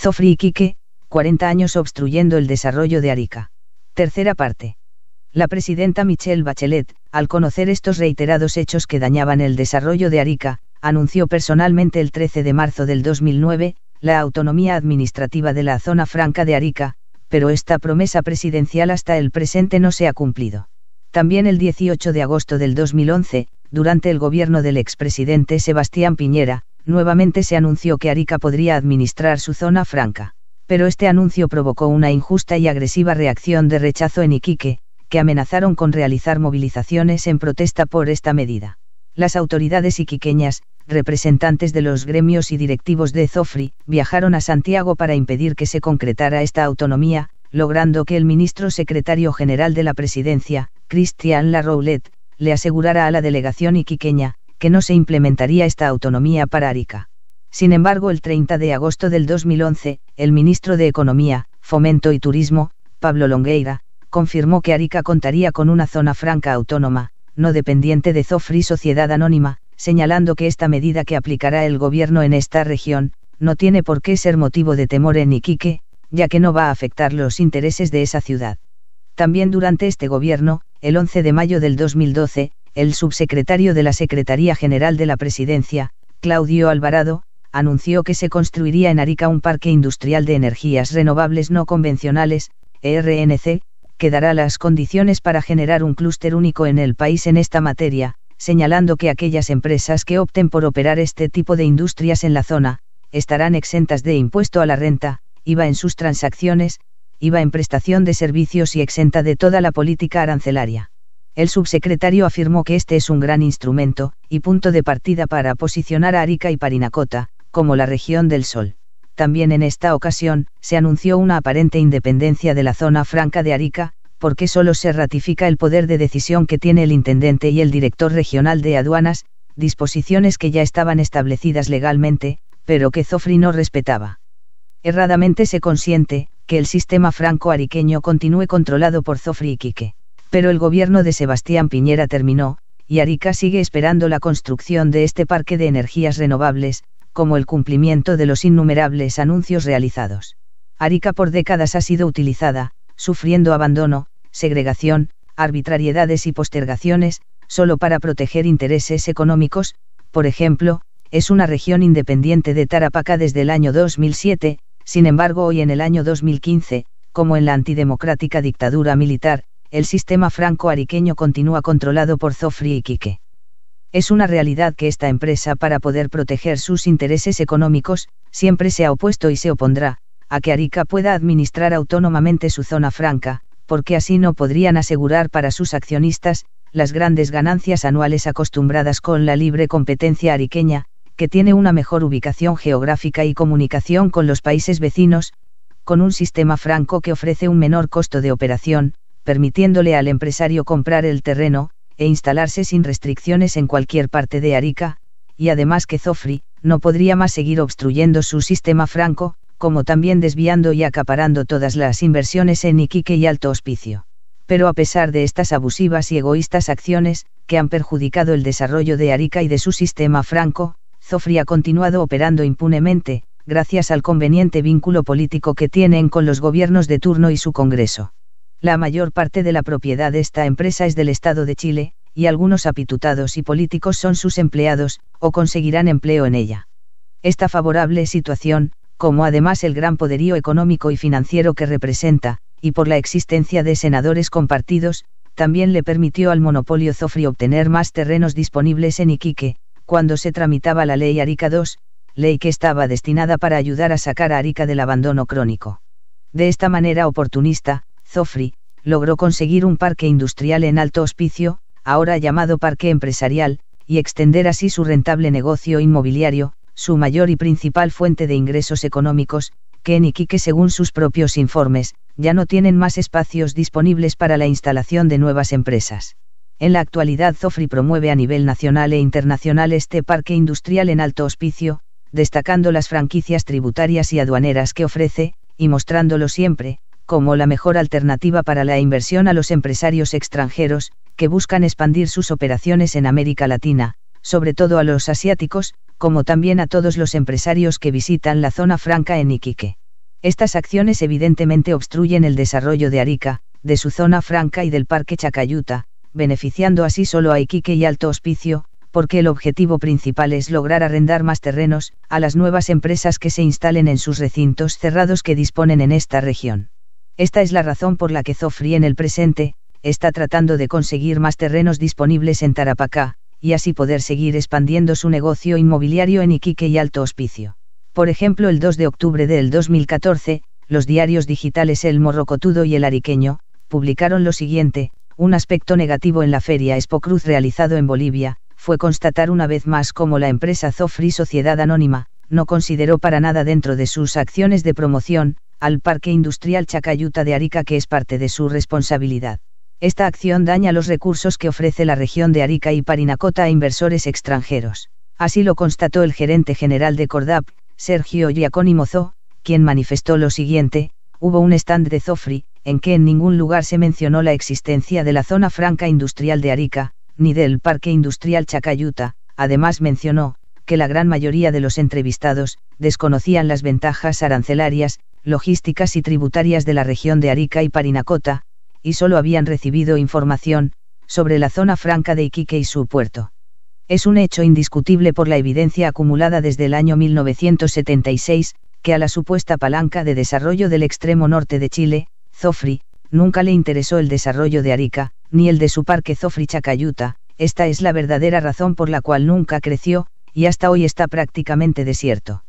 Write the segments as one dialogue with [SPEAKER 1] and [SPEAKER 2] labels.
[SPEAKER 1] Zofri 40 años obstruyendo el desarrollo de Arica. Tercera parte. La presidenta Michelle Bachelet, al conocer estos reiterados hechos que dañaban el desarrollo de Arica, anunció personalmente el 13 de marzo del 2009, la autonomía administrativa de la zona franca de Arica, pero esta promesa presidencial hasta el presente no se ha cumplido. También el 18 de agosto del 2011, durante el gobierno del expresidente Sebastián Piñera, nuevamente se anunció que Arica podría administrar su zona franca, pero este anuncio provocó una injusta y agresiva reacción de rechazo en Iquique, que amenazaron con realizar movilizaciones en protesta por esta medida. Las autoridades iquiqueñas, representantes de los gremios y directivos de Zofri, viajaron a Santiago para impedir que se concretara esta autonomía, logrando que el ministro secretario general de la presidencia, Cristian Laroulet, le asegurara a la delegación iquiqueña, que no se implementaría esta autonomía para Arica. Sin embargo, el 30 de agosto del 2011, el ministro de Economía, Fomento y Turismo, Pablo Longueira, confirmó que Arica contaría con una zona franca autónoma, no dependiente de Zofri Sociedad Anónima, señalando que esta medida que aplicará el gobierno en esta región, no tiene por qué ser motivo de temor en Iquique, ya que no va a afectar los intereses de esa ciudad. También durante este gobierno, el 11 de mayo del 2012, el subsecretario de la Secretaría General de la Presidencia, Claudio Alvarado, anunció que se construiría en Arica un parque industrial de energías renovables no convencionales, ERNC, que dará las condiciones para generar un clúster único en el país en esta materia, señalando que aquellas empresas que opten por operar este tipo de industrias en la zona, estarán exentas de impuesto a la renta, IVA en sus transacciones, IVA en prestación de servicios y exenta de toda la política arancelaria. El subsecretario afirmó que este es un gran instrumento, y punto de partida para posicionar a Arica y Parinacota, como la región del Sol. También en esta ocasión, se anunció una aparente independencia de la zona franca de Arica, porque solo se ratifica el poder de decisión que tiene el intendente y el director regional de aduanas, disposiciones que ya estaban establecidas legalmente, pero que Zofri no respetaba. Erradamente se consiente, que el sistema franco-ariqueño continúe controlado por Zofri y Quique pero el gobierno de Sebastián Piñera terminó, y Arica sigue esperando la construcción de este parque de energías renovables, como el cumplimiento de los innumerables anuncios realizados. Arica por décadas ha sido utilizada, sufriendo abandono, segregación, arbitrariedades y postergaciones, solo para proteger intereses económicos, por ejemplo, es una región independiente de Tarapacá desde el año 2007, sin embargo hoy en el año 2015, como en la antidemocrática dictadura militar, el sistema franco-ariqueño continúa controlado por Zofri y Quique. Es una realidad que esta empresa para poder proteger sus intereses económicos, siempre se ha opuesto y se opondrá, a que Arica pueda administrar autónomamente su zona franca, porque así no podrían asegurar para sus accionistas, las grandes ganancias anuales acostumbradas con la libre competencia ariqueña, que tiene una mejor ubicación geográfica y comunicación con los países vecinos, con un sistema franco que ofrece un menor costo de operación, permitiéndole al empresario comprar el terreno, e instalarse sin restricciones en cualquier parte de Arica, y además que Zofri, no podría más seguir obstruyendo su sistema franco, como también desviando y acaparando todas las inversiones en Iquique y Alto Hospicio. Pero a pesar de estas abusivas y egoístas acciones, que han perjudicado el desarrollo de Arica y de su sistema franco, Zofri ha continuado operando impunemente, gracias al conveniente vínculo político que tienen con los gobiernos de turno y su Congreso. La mayor parte de la propiedad de esta empresa es del Estado de Chile, y algunos apitutados y políticos son sus empleados, o conseguirán empleo en ella. Esta favorable situación, como además el gran poderío económico y financiero que representa, y por la existencia de senadores compartidos, también le permitió al monopolio Zofri obtener más terrenos disponibles en Iquique, cuando se tramitaba la ley Arica II, ley que estaba destinada para ayudar a sacar a Arica del abandono crónico. De esta manera oportunista, Zofri, logró conseguir un parque industrial en Alto Hospicio, ahora llamado Parque Empresarial, y extender así su rentable negocio inmobiliario, su mayor y principal fuente de ingresos económicos, que en Iquique según sus propios informes, ya no tienen más espacios disponibles para la instalación de nuevas empresas. En la actualidad Zofri promueve a nivel nacional e internacional este parque industrial en alto hospicio, destacando las franquicias tributarias y aduaneras que ofrece, y mostrándolo siempre, como la mejor alternativa para la inversión a los empresarios extranjeros, que buscan expandir sus operaciones en América Latina, sobre todo a los asiáticos, como también a todos los empresarios que visitan la zona franca en Iquique. Estas acciones evidentemente obstruyen el desarrollo de Arica, de su zona franca y del Parque Chacayuta, beneficiando así solo a Iquique y Alto Hospicio, porque el objetivo principal es lograr arrendar más terrenos a las nuevas empresas que se instalen en sus recintos cerrados que disponen en esta región. Esta es la razón por la que Zofri en el presente, está tratando de conseguir más terrenos disponibles en Tarapacá, y así poder seguir expandiendo su negocio inmobiliario en Iquique y Alto Hospicio. Por ejemplo, el 2 de octubre del 2014, los diarios digitales El Morrocotudo y El Ariqueño, publicaron lo siguiente, un aspecto negativo en la feria Expo Cruz realizado en Bolivia, fue constatar una vez más cómo la empresa Zofri Sociedad Anónima, no consideró para nada dentro de sus acciones de promoción, al Parque Industrial Chacayuta de Arica que es parte de su responsabilidad. Esta acción daña los recursos que ofrece la región de Arica y Parinacota a inversores extranjeros. Así lo constató el gerente general de Cordap, Sergio Giaconi Mozo, quien manifestó lo siguiente, hubo un stand de Zofri, en que en ningún lugar se mencionó la existencia de la zona franca industrial de Arica, ni del parque industrial Chacayuta, además mencionó, que la gran mayoría de los entrevistados, desconocían las ventajas arancelarias, logísticas y tributarias de la región de Arica y Parinacota, y solo habían recibido información, sobre la zona franca de Iquique y su puerto. Es un hecho indiscutible por la evidencia acumulada desde el año 1976, que a la supuesta palanca de desarrollo del extremo norte de Chile, Zofri, nunca le interesó el desarrollo de Arica, ni el de su parque Zofri Chacayuta, esta es la verdadera razón por la cual nunca creció, y hasta hoy está prácticamente desierto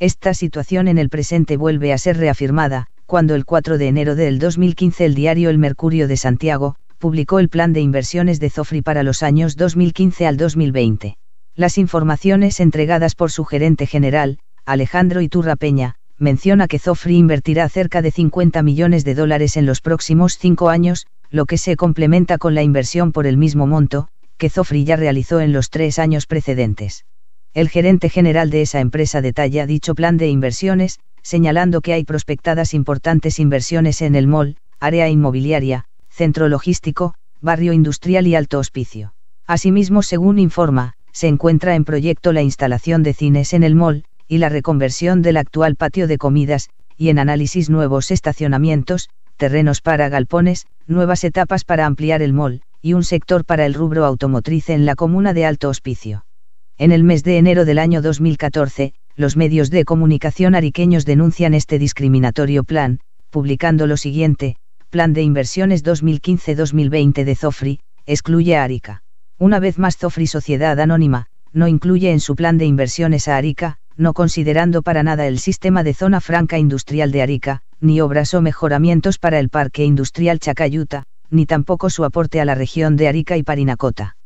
[SPEAKER 1] esta situación en el presente vuelve a ser reafirmada, cuando el 4 de enero del 2015 el diario El Mercurio de Santiago, publicó el plan de inversiones de Zofri para los años 2015 al 2020. Las informaciones entregadas por su gerente general, Alejandro Iturra Peña, menciona que Zofri invertirá cerca de 50 millones de dólares en los próximos cinco años, lo que se complementa con la inversión por el mismo monto, que Zofri ya realizó en los tres años precedentes el gerente general de esa empresa detalla dicho plan de inversiones, señalando que hay prospectadas importantes inversiones en el mall, área inmobiliaria, centro logístico, barrio industrial y alto hospicio. Asimismo, según informa, se encuentra en proyecto la instalación de cines en el mall, y la reconversión del actual patio de comidas, y en análisis nuevos estacionamientos, terrenos para galpones, nuevas etapas para ampliar el mall, y un sector para el rubro automotriz en la comuna de Alto Hospicio. En el mes de enero del año 2014, los medios de comunicación ariqueños denuncian este discriminatorio plan, publicando lo siguiente, Plan de Inversiones 2015-2020 de Zofri, excluye a Arica. Una vez más Zofri Sociedad Anónima, no incluye en su plan de inversiones a Arica, no considerando para nada el sistema de zona franca industrial de Arica, ni obras o mejoramientos para el parque industrial Chacayuta, ni tampoco su aporte a la región de Arica y Parinacota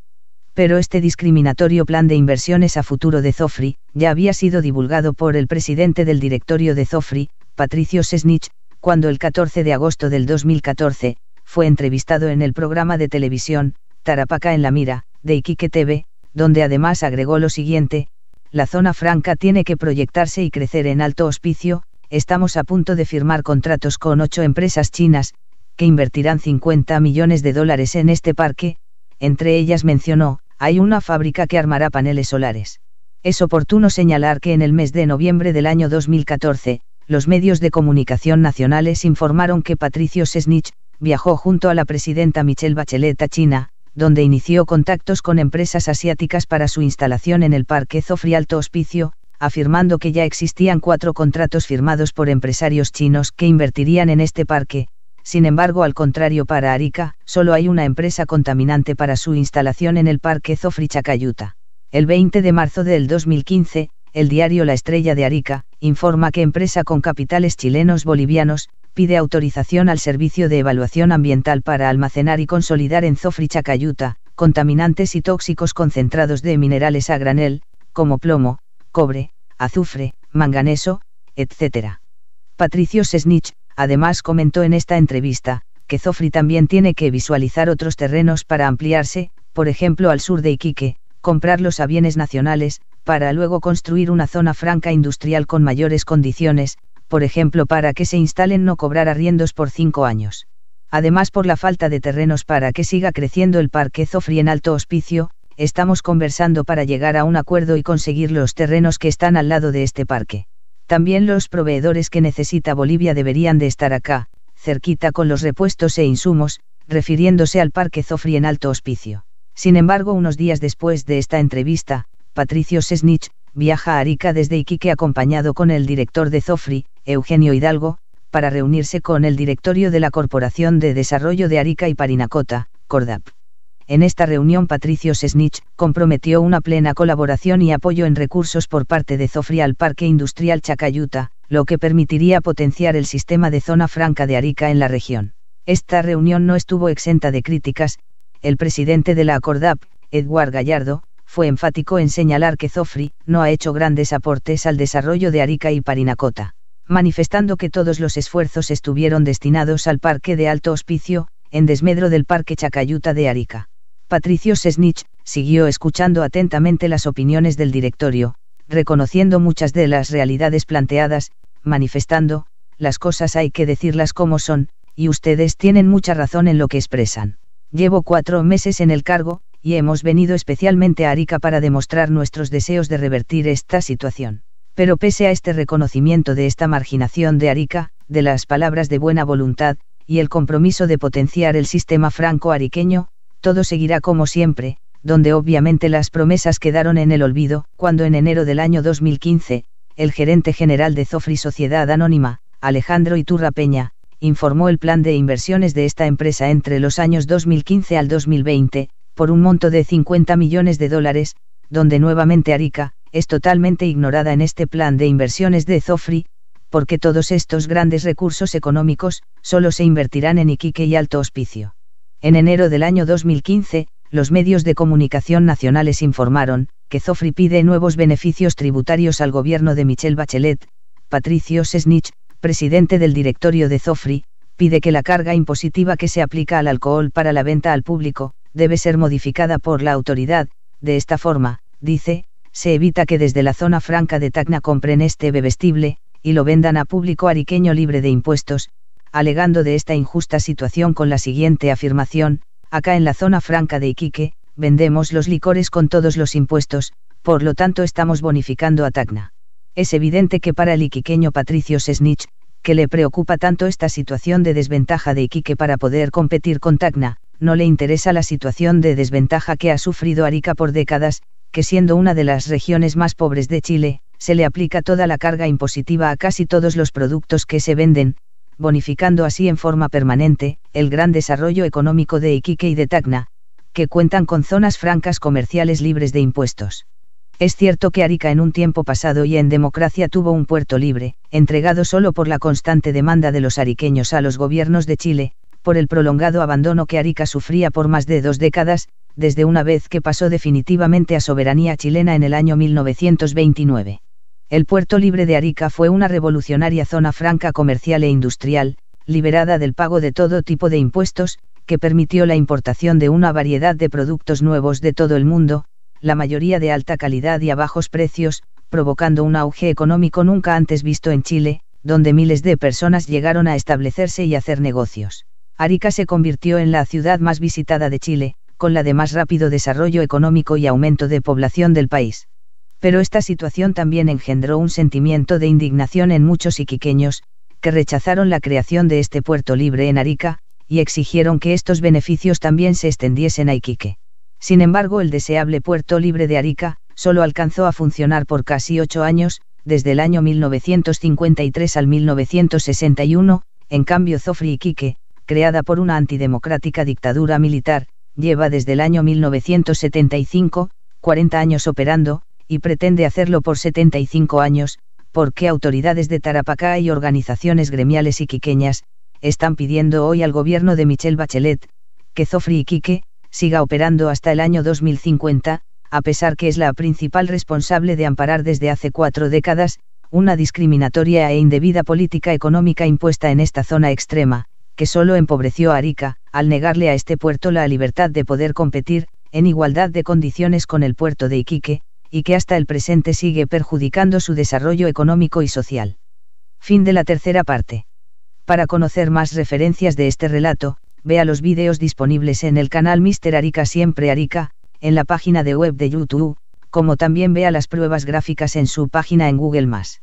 [SPEAKER 1] pero este discriminatorio plan de inversiones a futuro de Zofri, ya había sido divulgado por el presidente del directorio de Zofri, Patricio Sesnich, cuando el 14 de agosto del 2014, fue entrevistado en el programa de televisión, Tarapaca en la Mira, de Iquique TV, donde además agregó lo siguiente, la zona franca tiene que proyectarse y crecer en alto hospicio, estamos a punto de firmar contratos con ocho empresas chinas, que invertirán 50 millones de dólares en este parque, entre ellas mencionó, hay una fábrica que armará paneles solares. Es oportuno señalar que en el mes de noviembre del año 2014, los medios de comunicación nacionales informaron que Patricio Sesnich viajó junto a la presidenta Michelle Bachelet a China, donde inició contactos con empresas asiáticas para su instalación en el Parque Alto Hospicio, afirmando que ya existían cuatro contratos firmados por empresarios chinos que invertirían en este parque, sin embargo al contrario para Arica, solo hay una empresa contaminante para su instalación en el Parque Zofrichacayuta. El 20 de marzo del 2015, el diario La Estrella de Arica, informa que empresa con capitales chilenos bolivianos, pide autorización al Servicio de Evaluación Ambiental para almacenar y consolidar en Zofrichacayuta, contaminantes y tóxicos concentrados de minerales a granel, como plomo, cobre, azufre, manganeso, etc. Patricio Sesnich, Además comentó en esta entrevista, que Zofri también tiene que visualizar otros terrenos para ampliarse, por ejemplo al sur de Iquique, comprarlos a bienes nacionales, para luego construir una zona franca industrial con mayores condiciones, por ejemplo para que se instalen no cobrar arriendos por cinco años. Además por la falta de terrenos para que siga creciendo el parque Zofri en Alto Hospicio, estamos conversando para llegar a un acuerdo y conseguir los terrenos que están al lado de este parque. También los proveedores que necesita Bolivia deberían de estar acá, cerquita con los repuestos e insumos, refiriéndose al Parque Zofri en Alto Hospicio. Sin embargo, unos días después de esta entrevista, Patricio Sesnich, viaja a Arica desde Iquique acompañado con el director de Zofri, Eugenio Hidalgo, para reunirse con el directorio de la Corporación de Desarrollo de Arica y Parinacota, CORDAP. En esta reunión Patricio Sesnich comprometió una plena colaboración y apoyo en recursos por parte de Zofri al Parque Industrial Chacayuta, lo que permitiría potenciar el sistema de zona franca de Arica en la región. Esta reunión no estuvo exenta de críticas, el presidente de la Acordap, Edward Gallardo, fue enfático en señalar que Zofri no ha hecho grandes aportes al desarrollo de Arica y Parinacota, manifestando que todos los esfuerzos estuvieron destinados al Parque de Alto Hospicio, en desmedro del Parque Chacayuta de Arica. Patricio Sesnich, siguió escuchando atentamente las opiniones del directorio, reconociendo muchas de las realidades planteadas, manifestando, las cosas hay que decirlas como son, y ustedes tienen mucha razón en lo que expresan. Llevo cuatro meses en el cargo, y hemos venido especialmente a Arica para demostrar nuestros deseos de revertir esta situación. Pero pese a este reconocimiento de esta marginación de Arica, de las palabras de buena voluntad, y el compromiso de potenciar el sistema franco-ariqueño, todo seguirá como siempre, donde obviamente las promesas quedaron en el olvido, cuando en enero del año 2015, el gerente general de Zofri Sociedad Anónima, Alejandro Iturra Peña, informó el plan de inversiones de esta empresa entre los años 2015 al 2020, por un monto de 50 millones de dólares, donde nuevamente Arica, es totalmente ignorada en este plan de inversiones de Zofri, porque todos estos grandes recursos económicos, solo se invertirán en Iquique y Alto Hospicio. En enero del año 2015, los medios de comunicación nacionales informaron, que Zofri pide nuevos beneficios tributarios al gobierno de Michel Bachelet, Patricio Sesnich, presidente del directorio de Zofri, pide que la carga impositiva que se aplica al alcohol para la venta al público, debe ser modificada por la autoridad, de esta forma, dice, se evita que desde la zona franca de Tacna compren este bebestible, y lo vendan a público ariqueño libre de impuestos, alegando de esta injusta situación con la siguiente afirmación, acá en la zona franca de Iquique, vendemos los licores con todos los impuestos, por lo tanto estamos bonificando a Tacna. Es evidente que para el iquiqueño Patricio Sesnich, que le preocupa tanto esta situación de desventaja de Iquique para poder competir con Tacna, no le interesa la situación de desventaja que ha sufrido Arica por décadas, que siendo una de las regiones más pobres de Chile, se le aplica toda la carga impositiva a casi todos los productos que se venden, bonificando así en forma permanente, el gran desarrollo económico de Iquique y de Tacna, que cuentan con zonas francas comerciales libres de impuestos. Es cierto que Arica en un tiempo pasado y en democracia tuvo un puerto libre, entregado solo por la constante demanda de los ariqueños a los gobiernos de Chile, por el prolongado abandono que Arica sufría por más de dos décadas, desde una vez que pasó definitivamente a soberanía chilena en el año 1929. El puerto libre de Arica fue una revolucionaria zona franca comercial e industrial, liberada del pago de todo tipo de impuestos, que permitió la importación de una variedad de productos nuevos de todo el mundo, la mayoría de alta calidad y a bajos precios, provocando un auge económico nunca antes visto en Chile, donde miles de personas llegaron a establecerse y hacer negocios. Arica se convirtió en la ciudad más visitada de Chile, con la de más rápido desarrollo económico y aumento de población del país pero esta situación también engendró un sentimiento de indignación en muchos iquiqueños, que rechazaron la creación de este puerto libre en Arica, y exigieron que estos beneficios también se extendiesen a Iquique. Sin embargo, el deseable puerto libre de Arica, solo alcanzó a funcionar por casi ocho años, desde el año 1953 al 1961, en cambio Zofri Iquique, creada por una antidemocrática dictadura militar, lleva desde el año 1975, 40 años operando, y pretende hacerlo por 75 años, porque autoridades de Tarapacá y organizaciones gremiales iquiqueñas, están pidiendo hoy al gobierno de Michelle Bachelet, que Zofri Iquique, siga operando hasta el año 2050, a pesar que es la principal responsable de amparar desde hace cuatro décadas, una discriminatoria e indebida política económica impuesta en esta zona extrema, que solo empobreció a Arica, al negarle a este puerto la libertad de poder competir, en igualdad de condiciones con el puerto de Iquique, y que hasta el presente sigue perjudicando su desarrollo económico y social. Fin de la tercera parte. Para conocer más referencias de este relato, vea los vídeos disponibles en el canal Mr. Arica Siempre Arica, en la página de web de YouTube, como también vea las pruebas gráficas en su página en Google ⁇